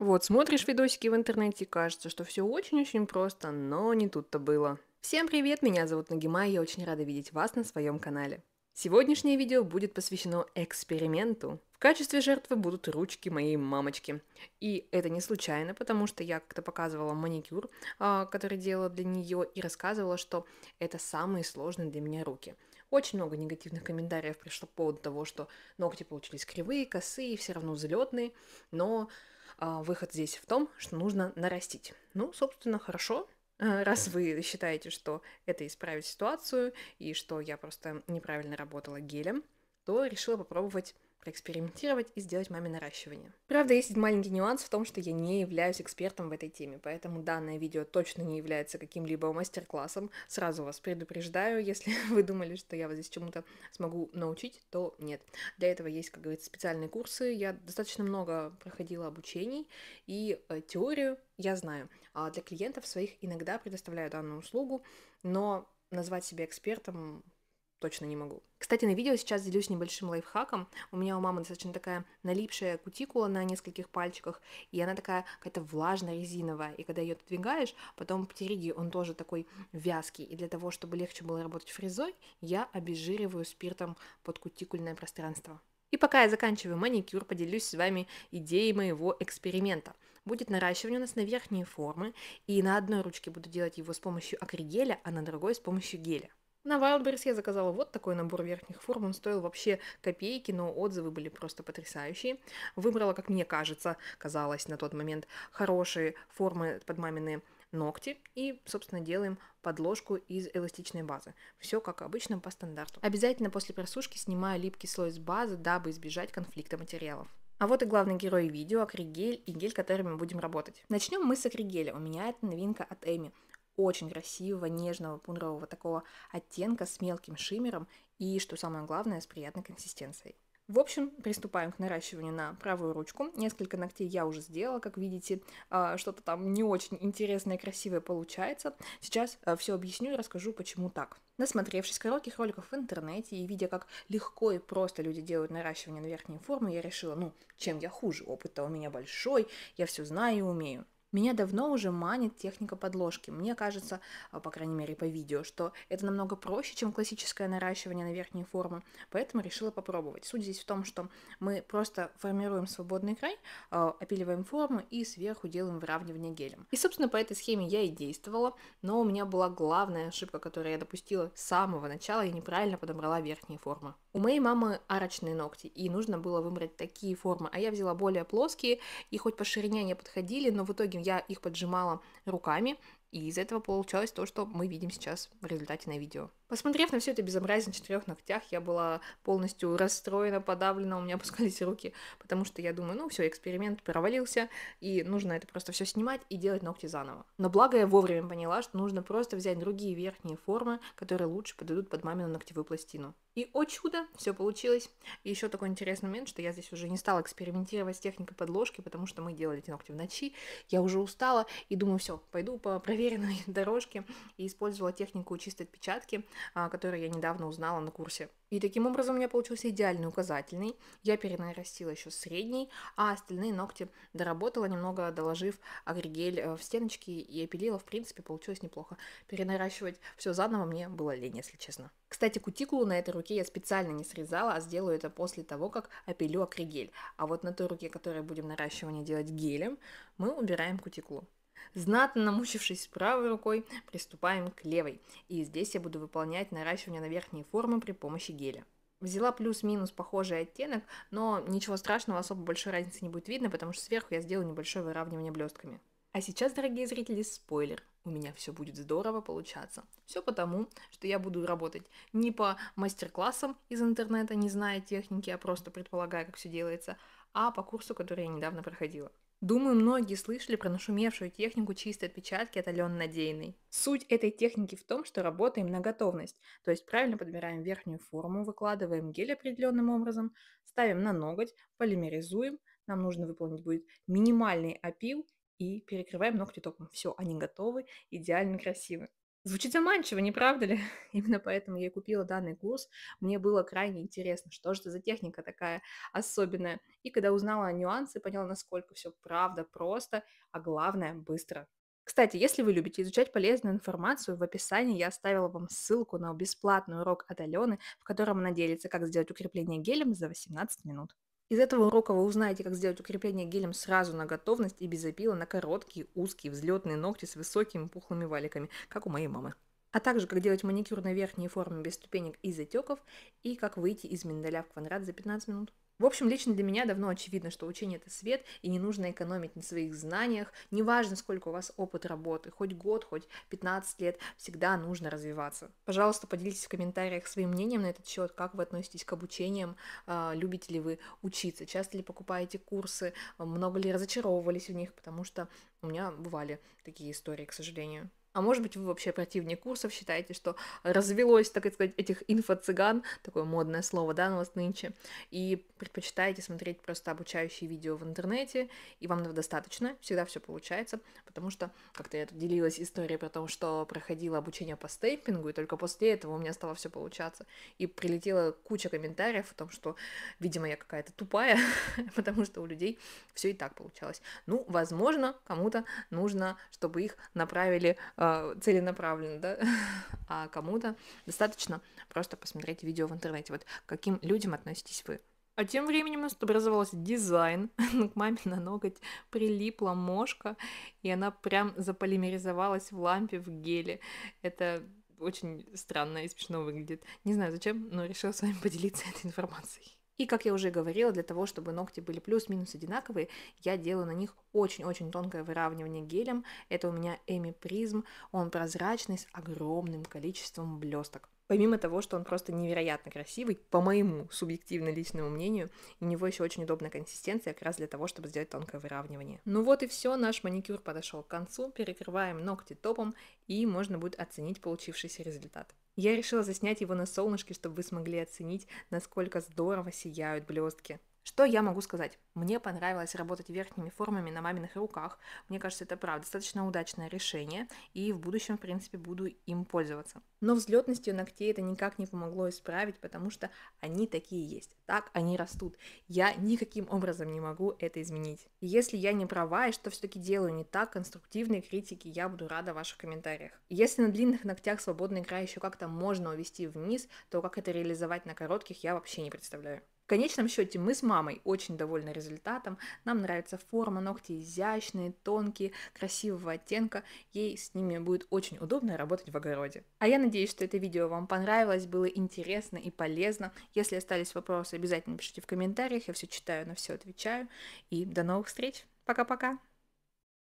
Вот, смотришь видосики в интернете, кажется, что все очень-очень просто, но не тут-то было. Всем привет, меня зовут Нагима, и я очень рада видеть вас на своем канале. Сегодняшнее видео будет посвящено эксперименту. В качестве жертвы будут ручки моей мамочки. И это не случайно, потому что я как-то показывала маникюр, а, который делала для нее, и рассказывала, что это самые сложные для меня руки. Очень много негативных комментариев пришло по поводу того, что ногти получились кривые, косые, все равно взлетные, но а, выход здесь в том, что нужно нарастить. Ну, собственно, хорошо, э, раз вы считаете, что это исправит ситуацию и что я просто неправильно работала гелем, то решила попробовать проэкспериментировать и сделать маме наращивание. Правда, есть маленький нюанс в том, что я не являюсь экспертом в этой теме, поэтому данное видео точно не является каким-либо мастер-классом. Сразу вас предупреждаю, если вы думали, что я вас здесь чему-то смогу научить, то нет. Для этого есть, как говорится, специальные курсы. Я достаточно много проходила обучений, и э, теорию я знаю. А для клиентов своих иногда предоставляю данную услугу, но назвать себя экспертом точно не могу. Кстати, на видео сейчас делюсь небольшим лайфхаком. У меня у мамы достаточно такая налипшая кутикула на нескольких пальчиках, и она такая какая-то влажно-резиновая. И когда ее отодвигаешь, потом птериги, он тоже такой вязкий. И для того, чтобы легче было работать фрезой, я обезжириваю спиртом под кутикульное пространство. И пока я заканчиваю маникюр, поделюсь с вами идеей моего эксперимента. Будет наращивание у нас на верхние формы, и на одной ручке буду делать его с помощью акригеля, а на другой с помощью геля. На Wildberries я заказала вот такой набор верхних форм, он стоил вообще копейки, но отзывы были просто потрясающие. Выбрала, как мне кажется, казалось на тот момент, хорошие формы под мамины ногти и, собственно, делаем подложку из эластичной базы. Все как обычно по стандарту. Обязательно после просушки снимаю липкий слой с базы, дабы избежать конфликта материалов. А вот и главный герой видео, акригель и гель, которыми мы будем работать. Начнем мы с акригеля. У меня это новинка от Эми очень красивого, нежного, пудрового такого оттенка с мелким шиммером и, что самое главное, с приятной консистенцией. В общем, приступаем к наращиванию на правую ручку. Несколько ногтей я уже сделала, как видите, а, что-то там не очень интересное и красивое получается. Сейчас а, все объясню и расскажу, почему так. Насмотревшись коротких роликов в интернете и видя, как легко и просто люди делают наращивание на верхние формы, я решила, ну, чем я хуже, опыт-то у меня большой, я все знаю и умею. Меня давно уже манит техника подложки. Мне кажется, а, по крайней мере по видео, что это намного проще, чем классическое наращивание на верхние формы, поэтому решила попробовать. Суть здесь в том, что мы просто формируем свободный край, а, опиливаем форму и сверху делаем выравнивание гелем. И, собственно, по этой схеме я и действовала, но у меня была главная ошибка, которую я допустила с самого начала, я неправильно подобрала верхние формы. У моей мамы арочные ногти, и нужно было выбрать такие формы, а я взяла более плоские, и хоть по ширине они подходили, но в итоге я их поджимала руками, и из этого получалось то, что мы видим сейчас в результате на видео. Посмотрев на все это безобразие на четырех ногтях, я была полностью расстроена, подавлена, у меня опускались руки, потому что я думаю, ну все, эксперимент провалился, и нужно это просто все снимать и делать ногти заново. Но благо я вовремя поняла, что нужно просто взять другие верхние формы, которые лучше подойдут под мамину ногтевую пластину. И, о чудо, все получилось. И еще такой интересный момент, что я здесь уже не стала экспериментировать с техникой подложки, потому что мы делали эти ногти в ночи, я уже устала и думаю, все, пойду по проверенной дорожке и использовала технику чистой отпечатки, а, которую я недавно узнала на курсе. И таким образом у меня получился идеальный указательный. Я перенарастила еще средний, а остальные ногти доработала немного, доложив агрегель э, в стеночки и опилила. В принципе, получилось неплохо. Перенаращивать все заново мне было лень, если честно. Кстати, кутикулу на этой руке я специально не срезала, а сделаю это после того, как опилю акригель. А вот на той руке, которой будем наращивание делать гелем, мы убираем кутикулу. Знатно намучившись правой рукой, приступаем к левой. И здесь я буду выполнять наращивание на верхние формы при помощи геля. Взяла плюс-минус похожий оттенок, но ничего страшного, особо большой разницы не будет видно, потому что сверху я сделаю небольшое выравнивание блестками. А сейчас, дорогие зрители, спойлер. У меня все будет здорово получаться. Все потому, что я буду работать не по мастер-классам из интернета, не зная техники, а просто предполагая, как все делается, а по курсу, который я недавно проходила. Думаю, многие слышали про нашумевшую технику чистой отпечатки от Алены Надейной. Суть этой техники в том, что работаем на готовность, то есть правильно подбираем верхнюю форму, выкладываем гель определенным образом, ставим на ноготь, полимеризуем, нам нужно выполнить будет минимальный опил и перекрываем ногти током. Все, они готовы, идеально красивы. Звучит заманчиво, не правда ли? Именно поэтому я и купила данный курс. Мне было крайне интересно, что же это за техника такая особенная. И когда узнала нюансы, поняла, насколько все правда просто, а главное – быстро. Кстати, если вы любите изучать полезную информацию, в описании я оставила вам ссылку на бесплатный урок от Алены, в котором она делится, как сделать укрепление гелем за 18 минут. Из этого урока вы узнаете, как сделать укрепление гелем сразу на готовность и без опила на короткие, узкие, взлетные ногти с высокими пухлыми валиками, как у моей мамы. А также, как делать маникюр на верхней форме без ступенек и затеков, и как выйти из миндаля в квадрат за 15 минут. В общем, лично для меня давно очевидно, что учение – это свет, и не нужно экономить на своих знаниях. Неважно, сколько у вас опыт работы, хоть год, хоть 15 лет, всегда нужно развиваться. Пожалуйста, поделитесь в комментариях своим мнением на этот счет, как вы относитесь к обучениям, а, любите ли вы учиться, часто ли покупаете курсы, а, много ли разочаровывались в них, потому что у меня бывали такие истории, к сожалению. А может быть, вы вообще противник курсов, считаете, что развелось, так сказать, этих инфо-цыган, такое модное слово, да, у нас нынче, и предпочитаете смотреть просто обучающие видео в интернете, и вам этого достаточно, всегда все получается, потому что как-то я тут делилась историей про то, что проходила обучение по стейпингу, и только после этого у меня стало все получаться, и прилетела куча комментариев о том, что, видимо, я какая-то тупая, потому что у людей все и так получалось. Ну, возможно, кому-то нужно, чтобы их направили э, а, целенаправленно, да, а кому-то достаточно просто посмотреть видео в интернете. Вот к каким людям относитесь вы? А тем временем у нас образовался дизайн. Ну, к маме на ноготь прилипла мошка, и она прям заполимеризовалась в лампе в геле. Это очень странно и смешно выглядит. Не знаю зачем, но решила с вами поделиться этой информацией. И, как я уже говорила, для того, чтобы ногти были плюс-минус одинаковые, я делаю на них очень-очень тонкое выравнивание гелем. Это у меня Эми Призм. Он прозрачный с огромным количеством блесток. Помимо того, что он просто невероятно красивый, по моему субъективно личному мнению, у него еще очень удобная консистенция, как раз для того, чтобы сделать тонкое выравнивание. Ну вот и все, наш маникюр подошел к концу, перекрываем ногти топом, и можно будет оценить получившийся результат. Я решила заснять его на солнышке, чтобы вы смогли оценить, насколько здорово сияют блестки. Что я могу сказать? Мне понравилось работать верхними формами на маминых руках. Мне кажется, это правда достаточно удачное решение, и в будущем, в принципе, буду им пользоваться. Но взлетностью ногтей это никак не помогло исправить, потому что они такие есть. Так они растут. Я никаким образом не могу это изменить. И если я не права и что все-таки делаю не так, конструктивные критики, я буду рада в ваших комментариях. если на длинных ногтях свободный край еще как-то можно увести вниз, то как это реализовать на коротких, я вообще не представляю конечном счете мы с мамой очень довольны результатом. Нам нравится форма, ногти изящные, тонкие, красивого оттенка. Ей с ними будет очень удобно работать в огороде. А я надеюсь, что это видео вам понравилось, было интересно и полезно. Если остались вопросы, обязательно пишите в комментариях. Я все читаю, на все отвечаю. И до новых встреч. Пока-пока.